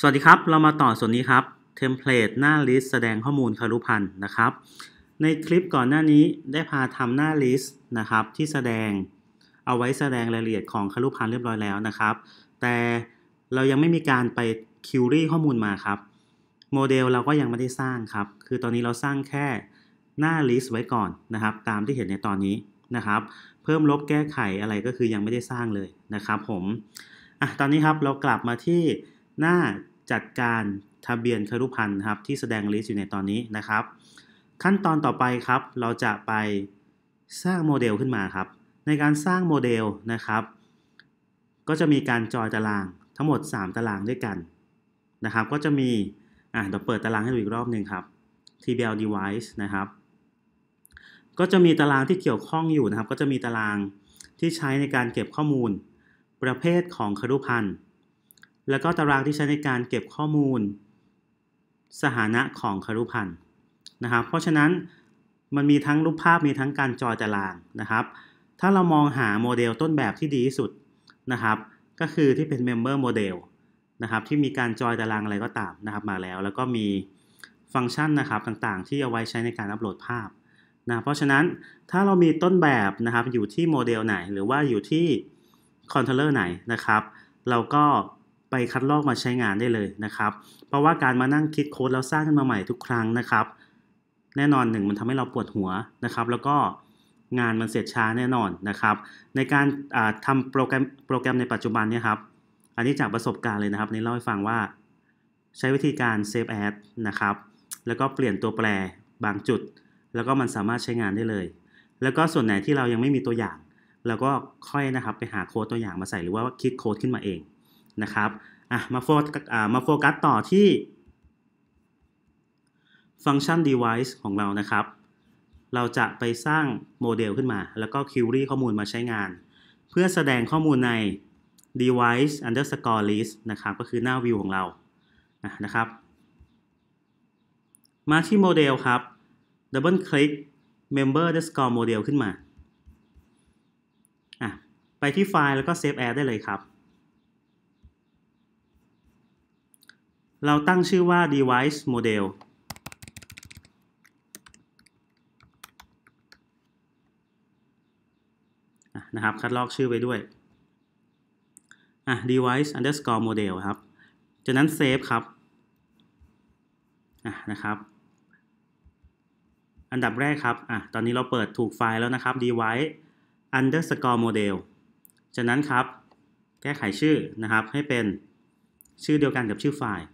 สวัสดีครับ เรามาต่อส่วนนี้ครับเทมเพลตหน้าลิสต์แสดงข้อมูลคารุพันธ์นะครับ ในคลิปก่อนหน้านี้ได้พาทำหน้าลิสต์นะครับที่แสดงเอาไว้แสดงรายละเอียดของคารุพันธ์เรียบร้อยแล้วนะครับ แต่เรายังไม่มีการไปคิวรี่ข้อมูลมาครับ โมเดลเราก็ยังไม่ได้สร้างครับ คือตอนนี้เราสร้างแค่หน้าลิสต์ไว้ก่อนนะครับ ตามที่เห็นในตอนนี้นะครับ เพิ่มลบแก้ไขอะไรก็คือยังไม่ได้สร้างเลยนะครับผมอ่ะตอนนี้ครับเรากลับมาที่หน้าจัดการทะเบียนครุพันธ์ครับที่แสดงลิสต์อยู่ในตอนนี้นะครับ ขั้นตอนต่อไปครับ เราจะไปสร้างโมเดลขึ้นมาครับ ในการสร้างโมเดลนะครับ ก็จะมีการจอยตารางทั้งหมด 3 ตารางด้วยกันนะครับ ก็จะมีอ่ะเดี๋ยวเปิดตารางให้ดูอีกรอบหนึ่งครับ TBL device นะครับก็จะมีตารางที่เกี่ยวข้องอยู่นะครับ ก็จะมีตารางที่ใช้ในการเก็บข้อมูลประเภทของครุพันธ์แล้วก็ตารางที่ใช้ในการเก็บข้อมูลสถานะของครุพันธ์นะครับ เพราะฉะนั้นมันมีทั้งรูปภาพมีทั้งการจอตารางนะครับ ถ้าเรามองหาโมเดลต้นแบบที่ดีที่สุดนะครับ ก็คือที่เป็น Member Model นะครับที่มีการจอยตารางอะไรก็ตามนะครับ มาแล้ว แล้วก็มีฟังก์ชันนะครับต่างๆ ที่เอาไว้ใช้ในการอัปโหลดภาพนะเพราะฉะนั้นถ้าเรามีต้นแบบนะครับอยู่ที่โมเดล ไหน หรือว่าอยู่ที่คอนโทรลเลอร์ไหนนะครับ เราก็ไปคัดลอกมาใช้งานได้เลยนะครับ เพราะว่าการมานั่งคิดโค้ดแล้วสร้างขึ้นมาใหม่ทุกครั้งนะครับ แน่นอนหนึ่งมันทำให้เราปวดหัวนะครับ แล้วก็งานมันเสร็จช้าแน่นอนนะครับ ในการทำโปรแกรมโปรแกรมในปัจจุบันเนี่ยครับ อันนี้จากประสบการณ์เลยนะครับนี่เล่าให้ฟังว่า ใช้วิธีการ save as นะครับ แล้วก็เปลี่ยนตัวแปรบางจุด แล้วก็มันสามารถใช้งานได้เลย แล้วก็ส่วนไหนที่เรายังไม่มีตัวอย่าง เราก็ค่อยนะครับไปหาโค้ดตัวอย่างมาใส่ หรือว่าคิดโค้ดขึ้นมาเองนะครับอ่ะมาโฟกัสมาโฟกัสต่อที่ฟังก์ชัน device ของเรานะครับ เราจะไปสร้างโมเดลขึ้นมา แล้วก็คิวรี่ข้อมูลมาใช้งาน เพื่อแสดงข้อมูลใน device underscore list นะครับ ก็คือหน้าวิวของเรานะครับ มาที่โมเดลครับ double click member underscore model ขึ้นมา ไปที่ไฟล์แล้วก็ save as ได้เลยครับเราตั้งชื่อว่า device model นะครับ คัดลอกชื่อไว้ด้วยอ่ะ device underscore model ครับ จากนั้น save ครับอ่ะนะครับ อันดับแรกครับ อ่ะ ตอนนี้เราเปิดถูกไฟล์แล้วนะครับ device underscore model จากนั้นครับ แก้ไขชื่อ นะครับ ให้เป็นชื่อเดียวกันกับชื่อไฟล์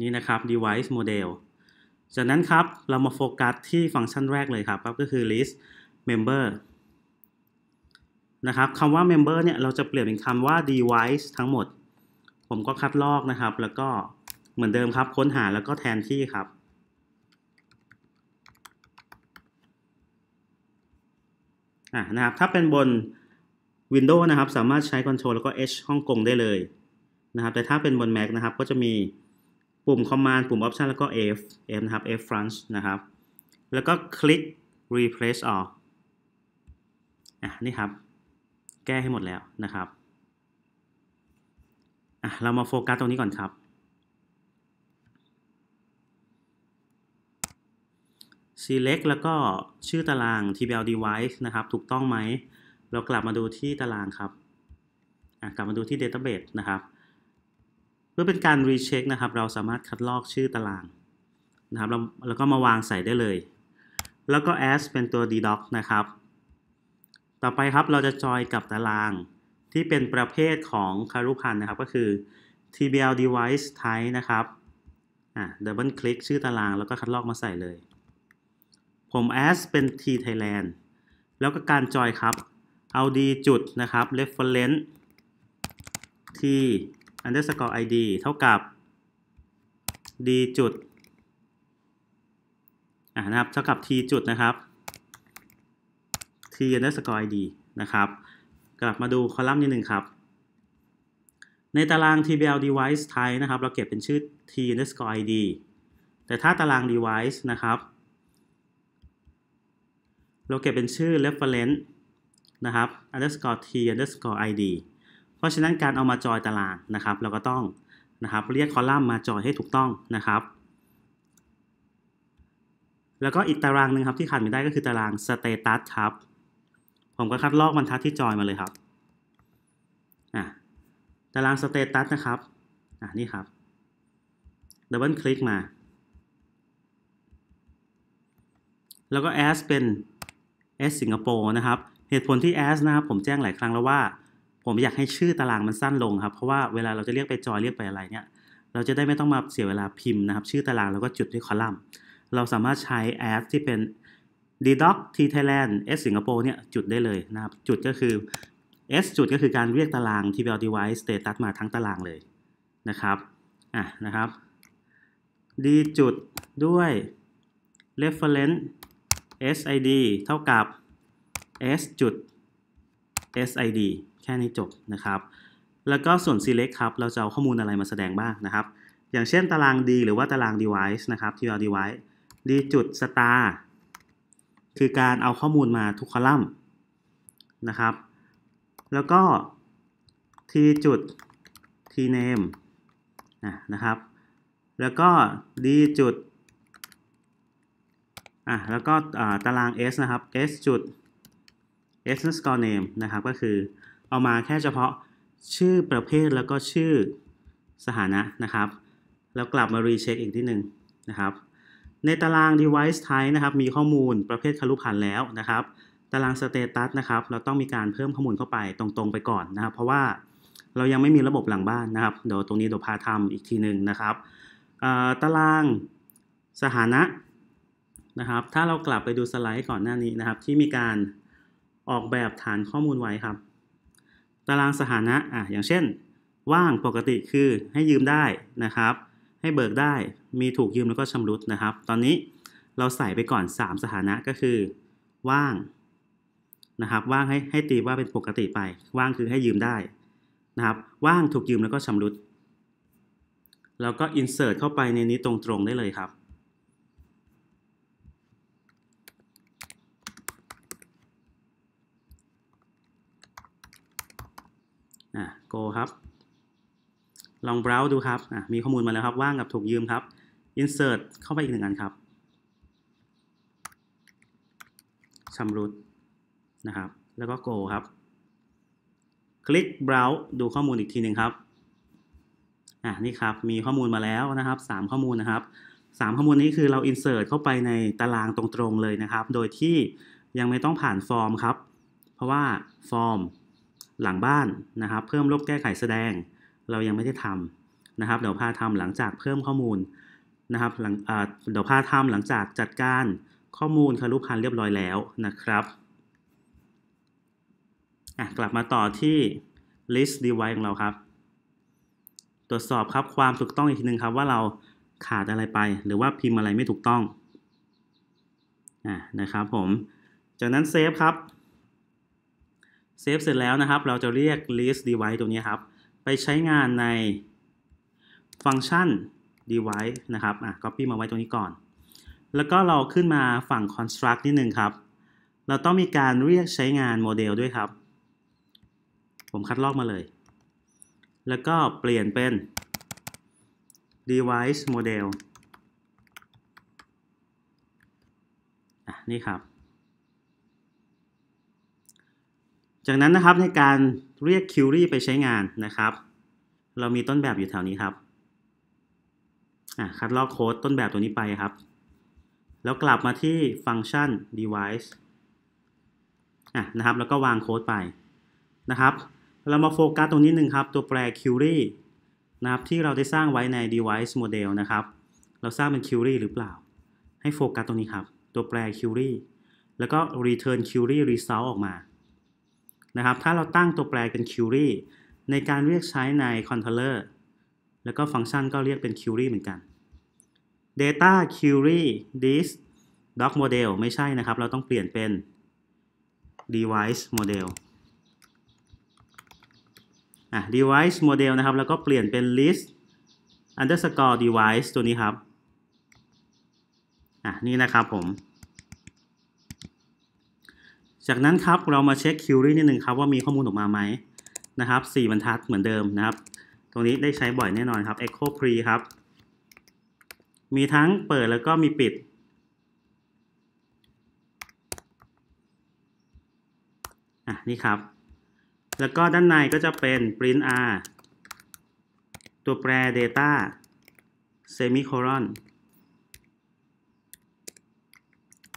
นี่นะครับ device model จากนั้นครับ เรามาโฟกัสที่ฟังก์ชันแรกเลยครับก็คือ list member นะครับคำว่า member เนี่ยเราจะเปลี่ยนเป็นคำว่า device ทั้งหมด ผมก็คัดลอกนะครับ แล้วก็เหมือนเดิมครับค้นหาแล้วก็แทนที่ครับอ่ะนะครับถ้าเป็นบน Windows นะครับสามารถใช้ Ctrl แล้วก็ H ห้องกงได้เลยนะครับแต่ถ้าเป็นบน Mac นะครับก็จะมีปุ่ม Command ปุ่ม Option แล้วก็ F F นะครับ F Front นะครับ แล้วก็คลิก Replace All อ่ะนี่ครับ แก้ให้หมดแล้วนะครับ อ่ะเรามาโฟกัสตรงนี้ก่อนครับ Select แล้วก็ชื่อตาราง TBL device นะครับ ถูกต้องไหม เรากลับมาดูที่ตารางครับ อ่ะกลับมาดูที่ database นะครับื่อเป็นการรีเช็คนะครับ เราสามารถคัดลอกชื่อตารางนะครับแล้วก็มาวางใส่ได้เลย แล้วก็ as เป็นตัว dedoc นะครับ ต่อไปครับเราจะจอยกับตารางที่เป็นประเภทของคารุพันธ์นะครับ ก็คือ tbl device type นะครับ อ่ะ double click ชื่อตารางแล้วก็คัดลอกมาใส่เลย ผม as เป็น t thailand แล้วก็การจอยครับ เอาดีจุดนะครับ reference t underscore id เท่ากับ d จุดนะครับเท่ากับ t จุดนะครับ t underscore id นะครับกลับมาดูคอลัมน์นิดหนึ่งครับ ในตาราง tbl device type นะครับ เราเก็บเป็นชื่อ t underscore id แต่ถ้าตาราง device นะครับ เราเก็บเป็นชื่อ reference นะครับ underscore t underscore id เพราะฉะนั้นการเอามาจอยตารางนะครับ เราก็ต้องนะครับเรียกคอลัมน์มาจอยให้ถูกต้องนะครับ แล้วก็อีกตารางหนึ่งครับที่ขาดไม่ได้ก็คือตาราง status ครับ ผมก็คัดลอกบรรทัดที่จอยมาเลยครับะตาราง status นะครับอ่นี่ครับดับเบิลคลิกมา แล้วก็ as เป็น as สิงคโปร์นะครับเหตุผลที่ as นะครับ ผมแจ้งหลายครั้งแล้วว่าผมอยากให้ชื่อตารางมันสั้นลงครับ เพราะว่าเวลาเราจะเรียกไปจอย เรียกไปอะไรเนี่ย เราจะได้ไม่ต้องมาเสียเวลาพิมพ์นะครับ ชื่อตารางแล้วก็จุดด้วยคอลัมน์ เราสามารถใช้อ s ที่เป็น d d o c t thailand s singapore เนี่ย จุดได้เลยนะครับ จุดก็คือ s จุดก็คือการเรียกตาราง tbl device status มาทั้งตารางเลยนะครับ อ่ะ นะครับ d จุดด้วย reference sid เท่ากับ s จุด sid แค่นี้จบนะครับ แล้วก็ส่วน select ครับ เราจะเอาข้อมูลอะไรมาแสดงบ้างนะครับ อย่างเช่นตาราง D หรือว่าตาราง device นะครับ t r device D จุด star คือการเอาข้อมูลมาทุกคอลัมน์นะครับ แล้วก็ T จุด T name นะครับ แล้วก็ D จุดอ่ะแล้วก็ตาราง S นะครับ S จุด s s c o r e name นะครับ ก็คือเอามาแค่เฉพาะชื่อประเภทแล้วก็ชื่อสถานะนะครับแล้วกลับมารีเช็คอีกที่หนึ่งนะครับ ในตาราง device type นะครับมีข้อมูลประเภทคลุพันแล้วนะครับ ตาราง status นะครับเราต้องมีการเพิ่มข้อมูลเข้าไปตรงๆไปก่อนนะครับ เพราะว่าเรายังไม่มีระบบหลังบ้านนะครับเดี๋ยวตรงนี้เดี๋ยวพาทำอีกทีหนึ่งนะครับตารางสถานะนะครับ ถ้าเรากลับไปดูสไลด์ก่อนหน้านี้นะครับ ที่มีการออกแบบฐานข้อมูลไว้ครับตารางสถานะ อ่ะอย่างเช่น ว่างปกติคือ ให้ยืมได้นะครับ ให้เบิกได้มีถูกยืมแล้วก็ชำรุดนะครับ ตอนนี้เราใส่ไปก่อน 3สถานะก็คือ ว่างนะครับ ว่างให้ให้ตีว่าเป็นปกติไป ว่างคือให้ยืมได้นะครับ ว่างถูกยืมแล้วก็ชำรุดแล้วก็ insert เข้าไปในนี้ตรงๆได้เลยครับอ่ะ go ครับ ลอง browse ดูครับ อ่ะ มีข้อมูลมาแล้วครับ ว่างกับถูกยืมครับ insert เข้าไปอีกหนึ่งอันครับชำรุดนะครับ แล้วก็ go ครับคลิก browse ดูข้อมูลอีกทีหนึ่งครับอ่ะนี่ครับ มีข้อมูลมาแล้วนะครับ 3 ข้อมูลนะครับ3ข้อมูลนี้คือเรา insert เข้าไปในตารางตรงๆเลยนะครับ โดยที่ยังไม่ต้องผ่านฟอร์มครับ เพราะว่าฟอร์มหลังบ้านนะครับ เพิ่มลบแก้ไขแสดง เรายังไม่ได้ทำนะครับเดี๋ยวพาทำหลังจากเพิ่มข้อมูลนะครับหลังเดี๋ยวพาทำหลังจากจัดการข้อมูลคารุพัน์เรียบร้อยแล้วนะครับกลับมาต่อที่ list device ของเราครับ ตรวจสอบครับความถูกต้องอีกทีนึงครับ ว่าเราขาดอะไรไป หรือว่าพิมพ์อะไรไม่ถูกต้องอะนะครับ ผมจากนั้นเซฟครับเซฟเสร็จแล้วนะครับ เราจะเรียก list device ตัวนี้ครับ ไปใช้งานในฟังก์ชัน device นะครับ อ่ะ copy มาไว้ตรงนี้ก่อน แล้วก็เราขึ้นมาฝั่ง construct นิดนึงครับ เราต้องมีการเรียกใช้งานโมเดลด้วยครับ ผมคัดลอกมาเลย แล้วก็เปลี่ยนเป็น device model อ่ะ นี่ครับจากนั้นนะครับในการเรียก query ไปใช้งานนะครับ เรามีต้นแบบอยู่แถวนี้ครับ คัดลอกโค้ดต้นแบบตัวนี้ไปครับ แล้วกลับมาที่ฟังก์ชัน device ะนะครับแล้วก็วางโค้ดไปนะครับเรามาโฟกัสตรงนี้หนึ่งครับ ตัวแปร query นะครับที่เราได้สร้างไว้ใน device model นะครับ เราสร้างเป็น query หรือเปล่า ให้โฟกัสตรงนี้ครับ ตัวแปร query แล้วก็ return query result ออกมานะครับ ถ้าเราตั้งตัวแปรเป็น query ในการเรียกใช้ในคอน n ทลเลอร์ แล้วก็ฟังก์ชันก็เรียกเป็น query เหมือนกัน data query this doc model ไม่ใช่นะครับ เราต้องเปลี่ยนเป็น device model อ่ะ device model นะครับ แล้วก็เปลี่ยนเป็น list underscore device ตัวนี้ครับอ่ะนี่นะครับผมจากนั้นครับ เรามาเช็คคิวรี่นิดหนึ่งครับว่ามีข้อมูลออกมาไหมนะครับ4บรรทัดเหมือนเดิมนะครับ ตรงนี้ได้ใช้บ่อยแน่นอนครับ echo pre ครับ มีทั้งเปิดแล้วก็มีปิด อ่ะ นี่ครับ แล้วก็ด้านในก็จะเป็น print r ตัวแปร data semicolon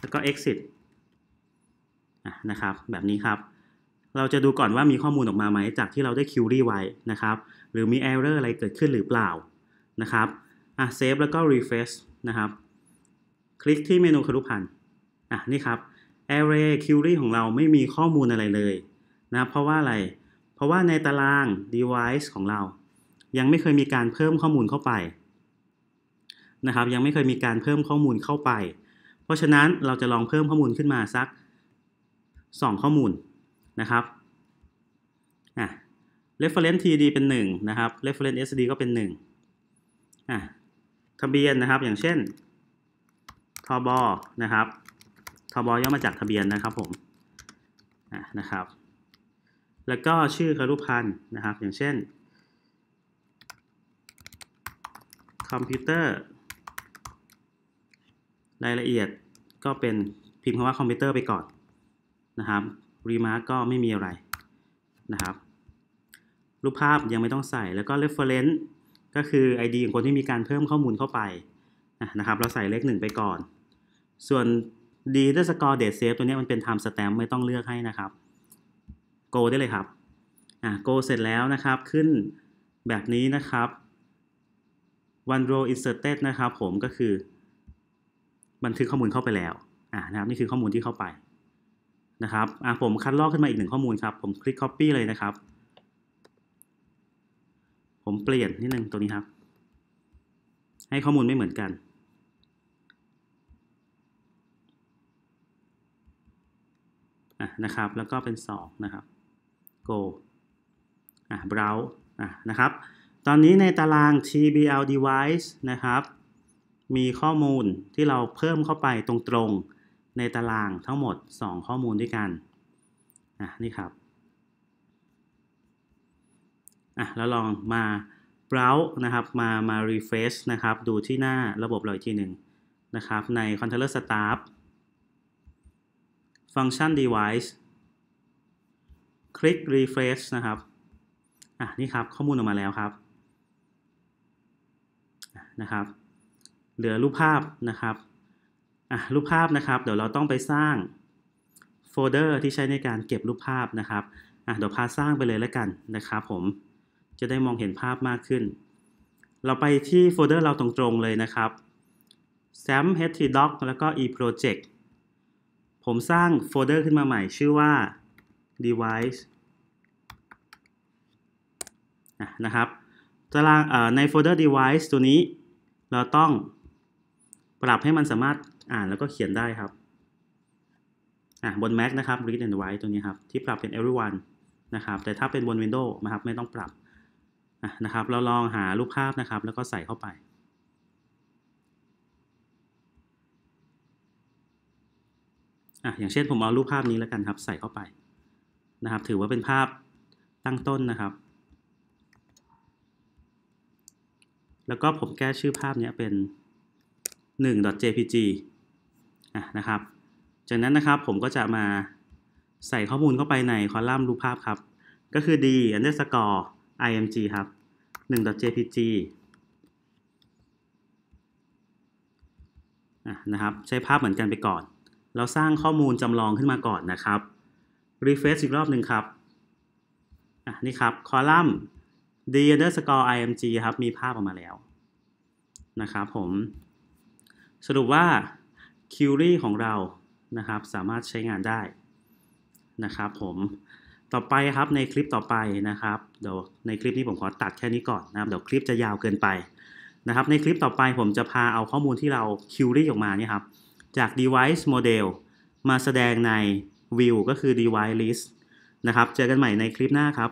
แล้วก็ exit นะครับแบบนี้ครับเราจะดูก่อนว่ามีข้อมูลออกมาไหมจากที่เราได้คิวรี่ไว้นะครับหรือมี error อะไรเกิดขึ้นหรือเปล่านะครับอ่ะเซฟแล้วก็ refresh นะครับคลิกที่เมนูครุพันธ์อ่ะนี่ครับ array query ของเราไม่มีข้อมูลอะไรเลยนะเพราะว่าอะไรเพราะว่าในตาราง device ของเรา ยังไม่เคยมีการเพิ่มข้อมูลเข้าไปนะครับยังไม่เคยมีการเพิ่มข้อมูลเข้าไป เพราะฉะนั้นเราจะลองเพิ่มข้อมูลขึ้นมาสัก2ข้อมูลนะครับอ่ะ reference td เป็น1นะครับ reference sd ก็เป็น1อ่ะทะเบียนนะครับ อย่างเช่นทบนะครับทบย่อมาจากทะเบียนนะครับผมอ่ะนะครับ แล้วก็ชื่อครุพันธ์นะครับ อย่างเช่น คอมพิวเตอร์ รายละเอียดก็เป็น พิมพ์คำว่าคอมพิวเตอร์ไปก่อนนะครับรีมาร์กก็ไม่มีอะไรนะครับรูปภาพยังไม่ต้องใส่แล้วก็ reference ก็คือ ID ของคนที่มีการเพิ่มข้อมูลเข้าไปนะครับเราใส่เลขหนึ่งไปก่อน ส่วน d e s c สกอร์เด s เซฟตัวนี้มันเป็น time stamp ไม่ต้องเลือกให้นะครับ go ได้เลยครับอ่ะ go เสร็จแล้วนะครับขึ้นแบบนี้นะครับ one row inserted นะครับผมก็คือ บันทึกข้อมูลเข้าไปแล้วอ่ะนะครับนี่คือข้อมูลที่เข้าไปนะครับอ่ะผมคัดลอกขึ้นมาอีกหนึ่งข้อมูลครับ ผมคลิก Copy เลยนะครับ ผมเปลี่ยนนิดนึงตัวนี้ครับ ให้ข้อมูลไม่เหมือนกันะนะครับ แล้วก็เป็น 2 นะครับ go อ่ะ browse อ่ะนะครับ ตอนนี้ในตาราง tbl device นะครับ มีข้อมูลที่เราเพิ่มเข้าไปตรงๆในตารางทั้งหมด 2 ข้อมูลด้วยกันนะนี่ครับ อ่ะ แล้วลองมา browse นะครับมามา refresh นะครับ ดูที่หน้าระบบเราอีกทีหนึ่งนะครับ ใน controller staff function device คลิก refresh นะครับ อ่ะ นี่ครับข้อมูลออกมาแล้วครับ นะครับ เหลือรูปภาพนะครับรูปภาพนะครับ เดี๋ยวเราต้องไปสร้างโฟลเดอร์ที่ใช้ในการเก็บรูปภาพนะครับเดี๋ยวพาสร้างไปเลยแล้วกันนะครับ ผม จะได้มองเห็นภาพมากขึ้น เราไปที่โฟลเดอร์เราตรงๆเลยนะครับ sam htdoc แล้วก็ eproject ผมสร้างโฟลเดอร์ขึ้นมาใหม่ ชื่อว่า device นะครับตารางในโฟลเดอร์ device ตัวนี้เราต้องปรับให้มันสามารถอ่านแล้วก็เขียนได้ครับ อ่ะบน Mac นะครับ read and write ตัวนี้ครับ ที่ปรับเป็น everyone นะครับ แต่ถ้าเป็นบน Windows นะครับไม่ต้องปรับนะครับเราลองหารูปภาพนะครับ แล้วก็ใส่เข้าไปอ่ะอย่างเช่นผมเอารูปภาพนี้แล้วกันครับ ใส่เข้าไปนะครับ ถือว่าเป็นภาพตั้งต้นนะครับ แล้วก็ผมแก้ชื่อภาพนี้เป็น 1.jpg นะครับ จากนั้นนะครับผมก็จะมาใส่ข้อมูลเข้าไปในคอลัมน์รูปภาพครับ ก็คือ d underscore img ครับ 1.jpg นะครับ ใช้ภาพเหมือนกันไปก่อน เราสร้างข้อมูลจำลองขึ้นมาก่อนนะครับ refresh อีกรอบหนึ่งครับนี่ครับคอลัมน์ d underscore img ครับ มีภาพออกมาแล้ว นะครับผม สรุปว่าคิวรี่ของเรา นะครับ สามารถใช้งานได้นะครับ ผมต่อไปครับ ในคลิปต่อไปนะครับ เดี๋ยวในคลิปนี้ผมขอตัดแค่นี้ก่อนนะครับเดี๋ยวคลิปจะยาวเกินไปนะครับ ในคลิปต่อไปผมจะพาเอาข้อมูลที่เราคิวรี่ออกมาเนี่ยครับ จาก device model มาแสดงใน view ก็คือ device list นะครับ เจอกันใหม่ในคลิปหน้าครับ